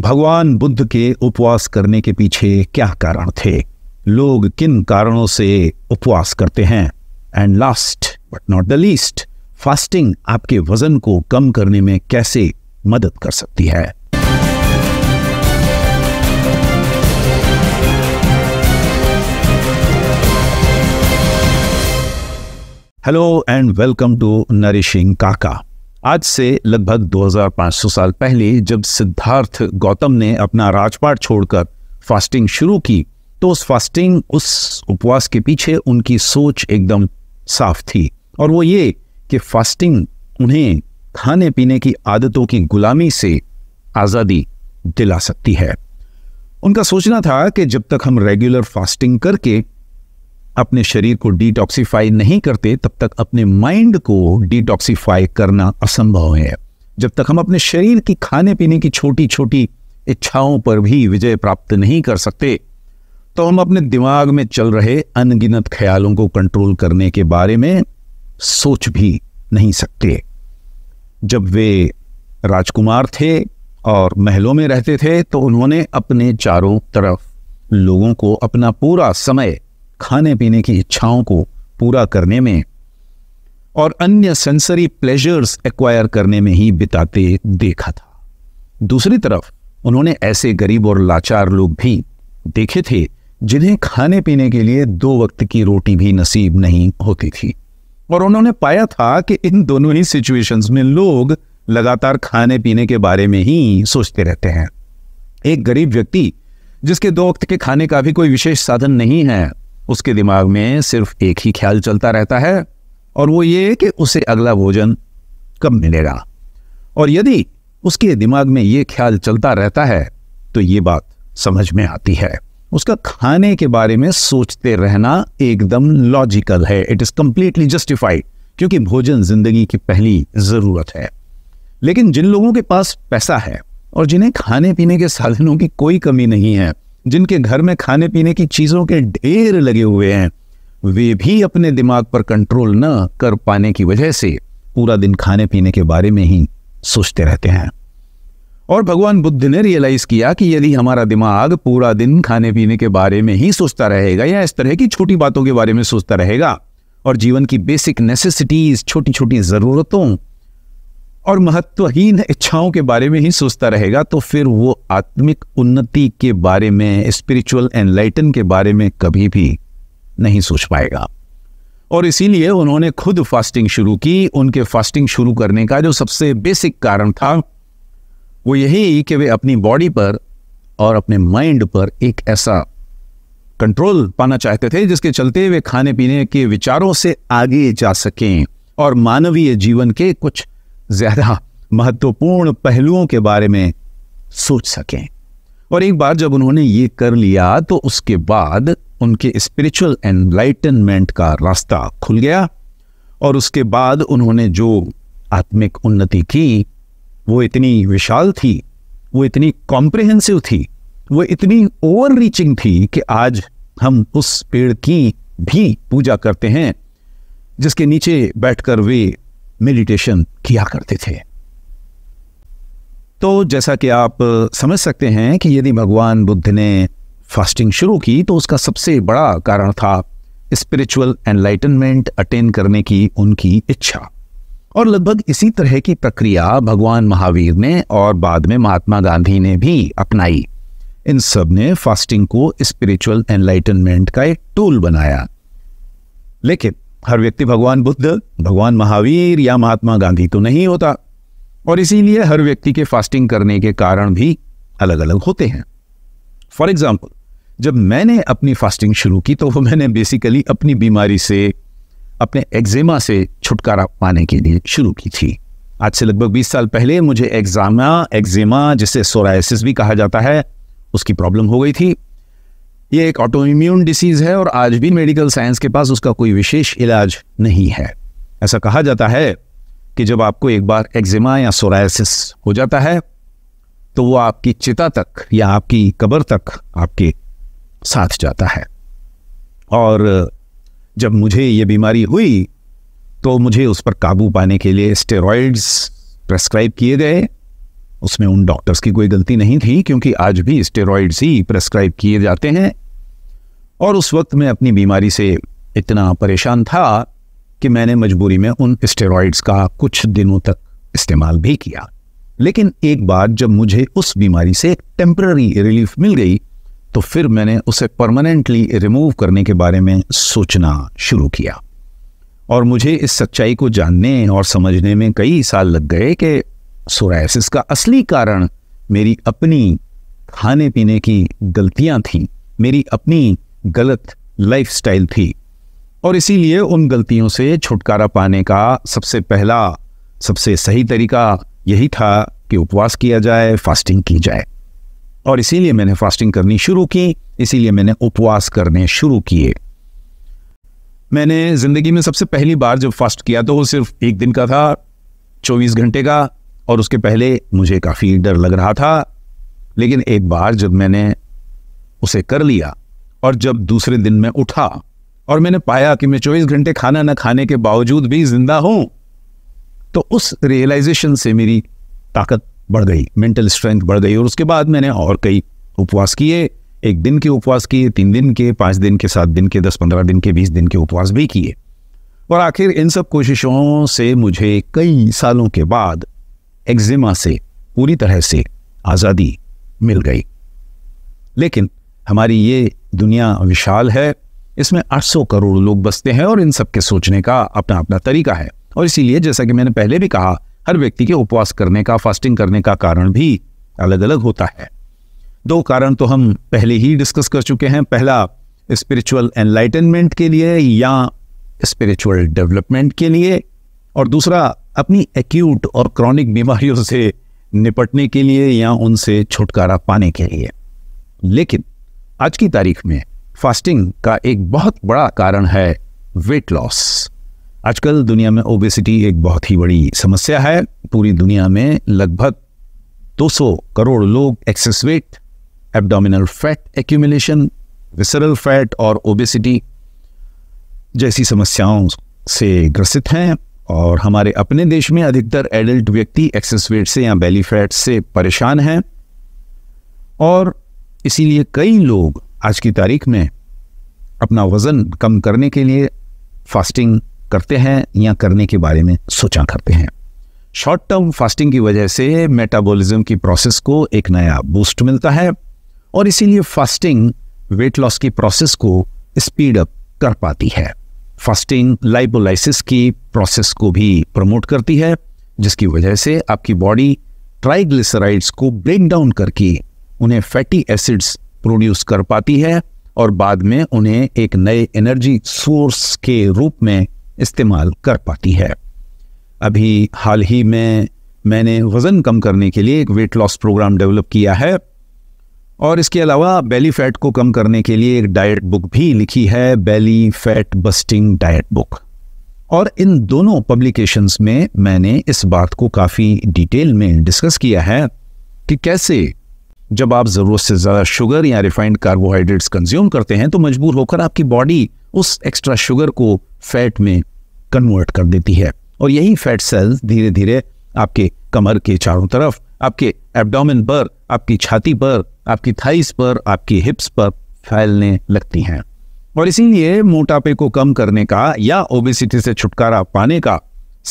भगवान बुद्ध के उपवास करने के पीछे क्या कारण थे लोग किन कारणों से उपवास करते हैं and last but not the least fasting आपके वजन को कम करने में कैसे मदद कर सकती है hello and welcome to nourishing Kaka आज से लगभग 2500 साल पहले जब सिद्धार्थ गौतम ने अपना राजपाट छोड़कर फास्टिंग शुरू की तो उस फास्टिंग उस उपवास के पीछे उनकी सोच एकदम साफ थी और वो ये कि फास्टिंग उन्हें खाने पीने की आदतों की गुलामी से आज़ादी दिला सकती है उनका सोचना था कि जब तक हम रेगुलर फास्टिंग करके अपने शरीर को डिटॉक्सीफाई नहीं करते तब तक अपने माइंड को डिटॉक्सीफाई करना असंभव है जब तक हम अपने शरीर की खाने पीने की छोटी छोटी इच्छाओं पर भी विजय प्राप्त नहीं कर सकते तो हम अपने दिमाग में चल रहे अनगिनत ख्यालों को कंट्रोल करने के बारे में सोच भी नहीं सकते जब वे राजकुमार थे और महलों में रहते थे तो उन्होंने अपने चारों तरफ लोगों को अपना पूरा समय खाने पीने की इच्छाओं को पूरा करने में और अन्य सेंसरी प्लेजर्स एक्वायर करने में ही बिताते देखा था दूसरी तरफ उन्होंने ऐसे गरीब और लाचार लोग भी देखे थे जिन्हें खाने पीने के लिए दो वक्त की रोटी भी नसीब नहीं होती थी और उन्होंने पाया था कि इन दोनों ही सिचुएशंस में लोग लगातार खाने पीने के बारे में ही सोचते रहते हैं एक गरीब व्यक्ति जिसके दो वक्त के खाने का भी कोई विशेष साधन नहीं है उसके दिमाग में सिर्फ एक ही ख्याल चलता रहता है और वो ये कि उसे अगला भोजन कब मिलेगा और यदि उसके दिमाग में ये ख्याल चलता रहता है तो ये बात समझ में आती है उसका खाने के बारे में सोचते रहना एकदम लॉजिकल है इट इज़ कम्प्लीटली जस्टिफाइड क्योंकि भोजन जिंदगी की पहली ज़रूरत है लेकिन जिन लोगों के पास पैसा है और जिन्हें खाने पीने के साधनों की कोई कमी नहीं है जिनके घर में खाने पीने की चीज़ों के ढेर लगे हुए हैं वे भी अपने दिमाग पर कंट्रोल न कर पाने की वजह से पूरा दिन खाने पीने के बारे में ही सोचते रहते हैं और भगवान बुद्ध ने रियलाइज किया कि यदि हमारा दिमाग पूरा दिन खाने पीने के बारे में ही सोचता रहेगा या इस तरह की छोटी बातों के बारे में सोचता रहेगा और जीवन की बेसिक नेसेसिटीज छोटी छोटी ज़रूरतों और महत्वहीन इच्छाओं के बारे में ही सोचता रहेगा तो फिर वो आत्मिक उन्नति के बारे में स्पिरिचुअल एनलाइटन के बारे में कभी भी नहीं सोच पाएगा और इसीलिए उन्होंने खुद फास्टिंग शुरू की उनके फास्टिंग शुरू करने का जो सबसे बेसिक कारण था वो यही कि वे अपनी बॉडी पर और अपने माइंड पर एक ऐसा कंट्रोल पाना चाहते थे जिसके चलते वे खाने पीने के विचारों से आगे जा सकें और मानवीय जीवन के कुछ ज्यादा महत्वपूर्ण पहलुओं के बारे में सोच सकें और एक बार जब उन्होंने ये कर लिया तो उसके बाद उनके स्पिरिचुअल एनलाइटनमेंट का रास्ता खुल गया और उसके बाद उन्होंने जो आत्मिक उन्नति की वो इतनी विशाल थी वो इतनी कॉम्प्रिहेंसिव थी वो इतनी ओवर रीचिंग थी कि आज हम उस पेड़ की भी पूजा करते हैं जिसके नीचे बैठकर वे मेडिटेशन किया करते थे तो जैसा कि आप समझ सकते हैं कि यदि भगवान बुद्ध ने फास्टिंग शुरू की तो उसका सबसे बड़ा कारण था स्पिरिचुअल एनलाइटनमेंट अटेन करने की उनकी इच्छा और लगभग इसी तरह की प्रक्रिया भगवान महावीर ने और बाद में महात्मा गांधी ने भी अपनाई इन सब ने फास्टिंग को स्पिरिचुअल एनलाइटनमेंट का एक टूल बनाया लेकिन हर व्यक्ति भगवान बुद्ध भगवान महावीर या महात्मा गांधी तो नहीं होता और इसीलिए हर व्यक्ति के फास्टिंग करने के कारण भी अलग अलग होते हैं फॉर एग्जाम्पल जब मैंने अपनी फास्टिंग शुरू की तो वो मैंने बेसिकली अपनी बीमारी से अपने एग्जेमा से छुटकारा पाने के लिए शुरू की थी आज से लगभग 20 साल पहले मुझे एग्जामा एग्जेमा जिसे सोरायसिस भी कहा जाता है उसकी प्रॉब्लम हो गई थी ये एक ऑटोइम्यून डिसीज है और आज भी मेडिकल साइंस के पास उसका कोई विशेष इलाज नहीं है ऐसा कहा जाता है कि जब आपको एक बार एक्जिमा या सोरायसिस हो जाता है तो वो आपकी चिता तक या आपकी कब्र तक आपके साथ जाता है और जब मुझे ये बीमारी हुई तो मुझे उस पर काबू पाने के लिए स्टेरॉइड्स प्रेस्क्राइब किए गए उसमें उन डॉक्टर्स की कोई गलती नहीं थी क्योंकि आज भी स्टेरॉइड्स ही प्रेस्क्राइब किए जाते हैं और उस वक्त मैं अपनी बीमारी से इतना परेशान था कि मैंने मजबूरी में उन स्टेरॉइड्स का कुछ दिनों तक इस्तेमाल भी किया लेकिन एक बार जब मुझे उस बीमारी से टेम्प्ररी रिलीफ मिल गई तो फिर मैंने उसे परमानेंटली रिमूव करने के बारे में सोचना शुरू किया और मुझे इस सच्चाई को जानने और समझने में कई साल लग गए कि सोरायसिस का असली कारण मेरी अपनी खाने पीने की गलतियां थीं मेरी अपनी गलत स्टाइल थी और इसीलिए उन गलतियों से छुटकारा पाने का सबसे पहला सबसे सही तरीका यही था कि उपवास किया जाए फास्टिंग की जाए और इसीलिए मैंने फास्टिंग करनी शुरू की इसीलिए मैंने उपवास करने शुरू किए मैंने ज़िंदगी में सबसे पहली बार जब फास्ट किया तो वो सिर्फ एक दिन का था चौबीस घंटे का और उसके पहले मुझे काफ़ी डर लग रहा था लेकिन एक बार जब मैंने उसे कर लिया और जब दूसरे दिन मैं उठा और मैंने पाया कि मैं चौबीस घंटे खाना न खाने के बावजूद भी जिंदा हूं तो उस रियलाइजेशन से मेरी ताकत बढ़ गई मेंटल स्ट्रेंथ बढ़ गई और उसके बाद मैंने और कई उपवास किए एक दिन के उपवास किए तीन दिन के पाँच दिन के सात दिन के दस पंद्रह दिन के बीस दिन के उपवास भी किए और आखिर इन सब कोशिशों से मुझे कई सालों के बाद एक्जिमा से पूरी तरह से आज़ादी मिल गई लेकिन हमारी ये दुनिया विशाल है इसमें 800 करोड़ लोग बसते हैं और इन सब के सोचने का अपना अपना तरीका है और इसीलिए जैसा कि मैंने पहले भी कहा हर व्यक्ति के उपवास करने का फास्टिंग करने का कारण भी अलग अलग होता है दो कारण तो हम पहले ही डिस्कस कर चुके हैं पहला स्पिरिचुअल एनलाइटनमेंट के लिए या स्पिरिचुअल डेवलपमेंट के लिए और दूसरा अपनी एक्यूट और क्रॉनिक बीमारियों से निपटने के लिए या उनसे छुटकारा पाने के लिए लेकिन आज की तारीख में फास्टिंग का एक बहुत बड़ा कारण है वेट लॉस आजकल दुनिया में ओबेसिटी एक बहुत ही बड़ी समस्या है पूरी दुनिया में लगभग 200 करोड़ लोग excess weight abdominal fat accumulation visceral fat और ओबेसिटी जैसी समस्याओं से ग्रसित हैं और हमारे अपने देश में अधिकतर एडल्ट व्यक्ति एक्सेस वेट से या बेली फैट से परेशान हैं और इसीलिए कई लोग आज की तारीख में अपना वज़न कम करने के लिए फास्टिंग करते हैं या करने के बारे में सोचा करते हैं शॉर्ट टर्म फास्टिंग की वजह से मेटाबॉलिज्म की प्रोसेस को एक नया बूस्ट मिलता है और इसीलिए फास्टिंग वेट लॉस की प्रोसेस को स्पीड अप कर पाती है फास्टिंग लाइपोलाइसिस की प्रोसेस को भी प्रमोट करती है जिसकी वजह से आपकी बॉडी ट्राइग्लिसराइड्स को ब्रेक डाउन करके उन्हें फैटी एसिड्स प्रोड्यूस कर पाती है और बाद में उन्हें एक नए एनर्जी सोर्स के रूप में इस्तेमाल कर पाती है अभी हाल ही में मैंने वज़न कम करने के लिए एक वेट लॉस प्रोग्राम डेवलप किया है और इसके अलावा बेली फैट को कम करने के लिए एक डाइट बुक भी लिखी है belly fat busting diet book और इन दोनों पब्लिकेशंस में मैंने इस बात को काफ़ी डिटेल में डिस्कस किया है कि कैसे जब आप ज़रूरत से ज़्यादा शुगर या रिफाइंड कार्बोहाइड्रेट्स कंज्यूम करते हैं तो मजबूर होकर आपकी बॉडी उस एक्स्ट्रा शुगर को फैट में कन्वर्ट कर देती है और यही फैट सेल्स धीरे धीरे आपके कमर के चारों तरफ आपके एबडामिन पर आपकी छाती पर आपकी थाइस पर आपकी हिप्स पर फैलने लगती हैं और इसीलिए मोटापे को कम करने का या ओबेसिटी से छुटकारा पाने का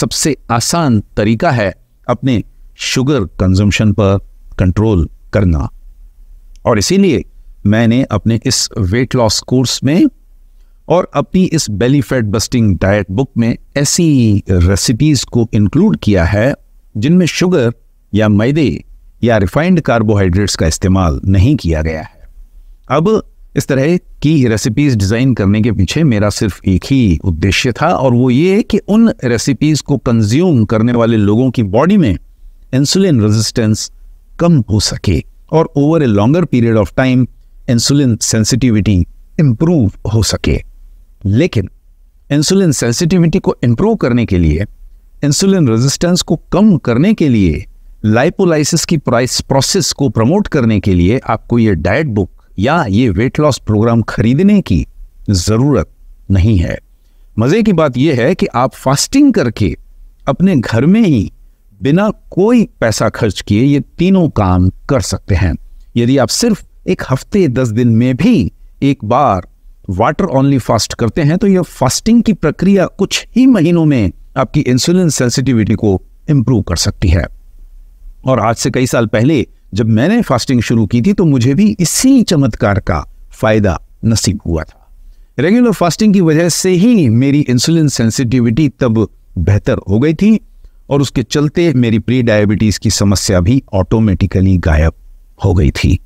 सबसे आसान तरीका है अपने शुगर कंजम्पशन पर कंट्रोल करना और इसीलिए मैंने अपने इस वेट लॉस कोर्स में और अपनी इस belly fat busting diet book में ऐसी रेसिपीज़ को इंक्लूड किया है जिनमें शुगर या मैदे या रिफाइंड कार्बोहाइड्रेट्स का इस्तेमाल नहीं किया गया है अब इस तरह की रेसिपीज डिज़ाइन करने के पीछे मेरा सिर्फ एक ही उद्देश्य था और वो ये कि उन रेसिपीज को कंज्यूम करने वाले लोगों की बॉडी में इंसुलिन रेजिस्टेंस कम हो सके और over a longer period of time insulin sensitivity improve हो सके लेकिन इंसुलिन सेंसिटिविटी को इम्प्रूव करने के लिए इंसुलिन रेजिस्टेंस को कम करने के लिए लाइपोलाइसिस की प्राइस प्रोसेस को प्रमोट करने के लिए आपको ये डाइट बुक या ये वेट लॉस प्रोग्राम खरीदने की ज़रूरत नहीं है मज़े की बात यह है कि आप फास्टिंग करके अपने घर में ही बिना कोई पैसा खर्च किए ये तीनों काम कर सकते हैं यदि आप सिर्फ एक हफ्ते दस दिन में भी एक बार वाटर ओनली फास्ट करते हैं तो यह फास्टिंग की प्रक्रिया कुछ ही महीनों में आपकी इंसुलिन सेंसिटिविटी को इम्प्रूव कर सकती है और आज से कई साल पहले जब मैंने फास्टिंग शुरू की थी तो मुझे भी इसी चमत्कार का फायदा नसीब हुआ था रेगुलर फास्टिंग की वजह से ही मेरी इंसुलिन सेंसिटिविटी तब बेहतर हो गई थी और उसके चलते मेरी प्री डायबिटीज़ की समस्या भी ऑटोमेटिकली गायब हो गई थी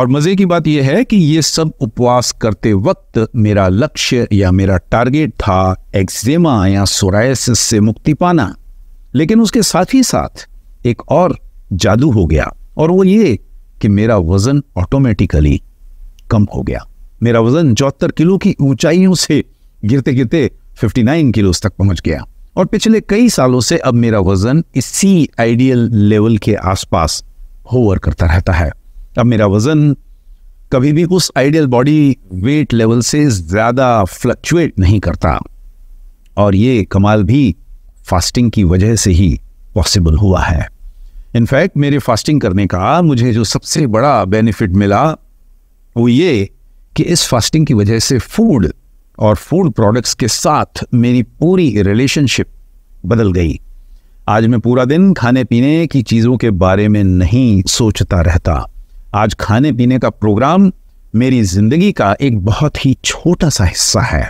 और मज़े की बात यह है कि ये सब उपवास करते वक्त मेरा लक्ष्य या मेरा टारगेट था एक्जेमा या सोरायसिस से मुक्ति पाना लेकिन उसके साथ ही साथ एक और जादू हो गया और वो ये कि मेरा वजन ऑटोमेटिकली कम हो गया मेरा वजन चौहत्तर किलो की ऊंचाइयों से गिरते गिरते 59 किलो तक पहुंच गया और पिछले कई सालों से अब मेरा वजन इसी आइडियल लेवल के आसपास होवर करता रहता है अब मेरा वजन कभी भी उस आइडियल बॉडी वेट लेवल से ज़्यादा फ्लक्चुएट नहीं करता और ये कमाल भी फास्टिंग की वजह से ही पॉसिबल हुआ है इनफैक्ट मेरे फास्टिंग करने का मुझे जो सबसे बड़ा बेनिफिट मिला वो ये कि इस फास्टिंग की वजह से फूड और फूड प्रोडक्ट्स के साथ मेरी पूरी रिलेशनशिप बदल गई आज मैं पूरा दिन खाने पीने की चीज़ों के बारे में नहीं सोचता रहता आज खाने पीने का प्रोग्राम मेरी ज़िंदगी का एक बहुत ही छोटा सा हिस्सा है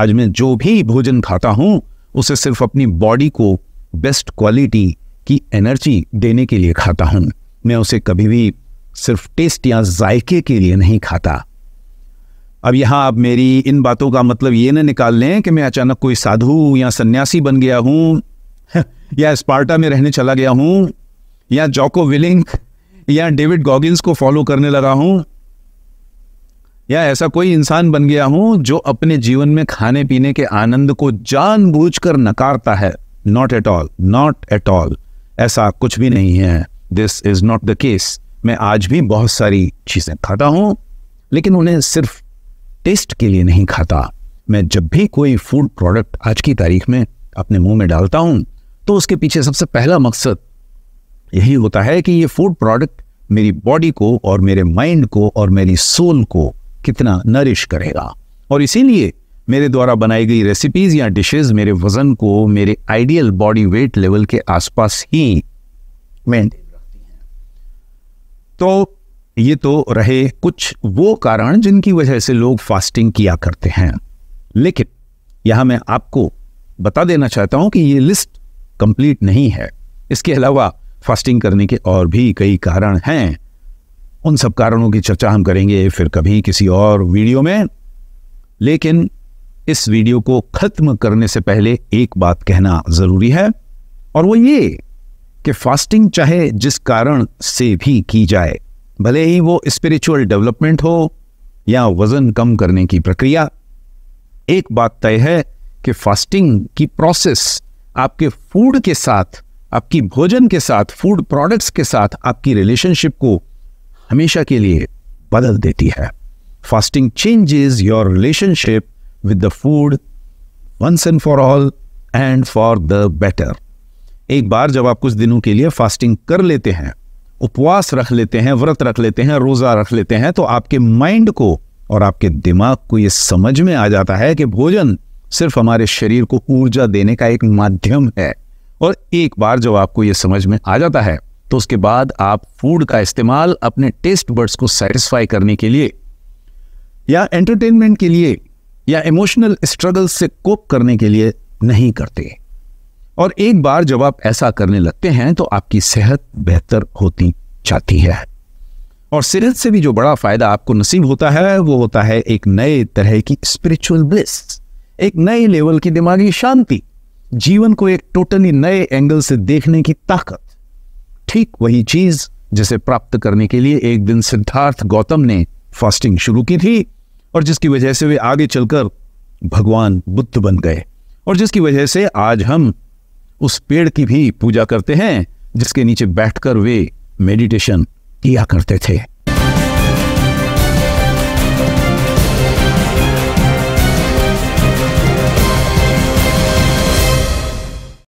आज मैं जो भी भोजन खाता हूँ उसे सिर्फ अपनी बॉडी को बेस्ट क्वालिटी की एनर्जी देने के लिए खाता हूं मैं उसे कभी भी सिर्फ टेस्ट या जायके के लिए नहीं खाता अब यहां आप मेरी इन बातों का मतलब ये ना निकाल लें कि मैं अचानक कोई साधु या सन्यासी बन गया हूं या स्पार्टा में रहने चला गया हूं या जॉको विलिंग या डेविड गॉगिल्स को फॉलो करने लगा हूं या ऐसा कोई इंसान बन गया हूं जो अपने जीवन में खाने पीने के आनंद को जानबूझकर नकारता है not at all not at all ऐसा कुछ भी नहीं है this is not the case मैं आज भी बहुत सारी चीज़ें खाता हूं लेकिन उन्हें सिर्फ टेस्ट के लिए नहीं खाता मैं जब भी कोई फूड प्रोडक्ट आज की तारीख में अपने मुंह में डालता हूं तो उसके पीछे सबसे पहला मकसद यही होता है कि ये फूड प्रोडक्ट मेरी बॉडी को और मेरे माइंड को और मेरी सोल को कितना नरिश करेगा और इसीलिए मेरे द्वारा बनाई गई रेसिपीज़ या डिशेस मेरे वज़न को मेरे आइडियल बॉडी वेट लेवल के आसपास ही तो ये तो रहे कुछ वो कारण जिनकी वजह से लोग फास्टिंग किया करते हैं लेकिन यहां मैं आपको बता देना चाहता हूं कि ये लिस्ट कंप्लीट नहीं है इसके अलावा फास्टिंग करने के और भी कई कारण हैं उन सब कारणों की चर्चा हम करेंगे फिर कभी किसी और वीडियो में लेकिन इस वीडियो को खत्म करने से पहले एक बात कहना जरूरी है और वो ये कि फास्टिंग चाहे जिस कारण से भी की जाए भले ही वो स्पिरिचुअल डेवलपमेंट हो या वजन कम करने की प्रक्रिया एक बात तय है कि फास्टिंग की प्रोसेस आपके फूड के साथ आपकी भोजन के साथ फूड प्रोडक्ट्स के साथ आपकी रिलेशनशिप को हमेशा के लिए बदल देती है fasting changes your relationship with the food once and for all and for the better एक बार जब आप कुछ दिनों के लिए फास्टिंग कर लेते हैं उपवास रख लेते हैं व्रत रख लेते हैं रोजा रख लेते हैं तो आपके माइंड को और आपके दिमाग को यह समझ में आ जाता है कि भोजन सिर्फ हमारे शरीर को ऊर्जा देने का एक माध्यम है और एक बार जब आपको यह समझ में आ जाता है तो उसके बाद आप फूड का इस्तेमाल अपने टेस्ट बर्ड्स को सेटिस्फाई करने के लिए या एंटरटेनमेंट के लिए या इमोशनल स्ट्रगल से कोप करने के लिए नहीं करते और एक बार जब आप ऐसा करने लगते हैं तो आपकी सेहत बेहतर होती जाती है और सेहत से भी जो बड़ा फायदा आपको नसीब होता है वो होता है एक नए तरह की स्पिरिचुअल ब्लिस एक नए लेवल की दिमागी शांति जीवन को एक टोटली नए एंगल से देखने की ताकत ठीक वही चीज जिसे प्राप्त करने के लिए एक दिन सिद्धार्थ गौतम ने फास्टिंग शुरू की थी और जिसकी वजह से वे आगे चलकर भगवान बुद्ध बन गए और जिसकी वजह से आज हम उस पेड़ की भी पूजा करते हैं जिसके नीचे बैठकर वे मेडिटेशन किया करते थे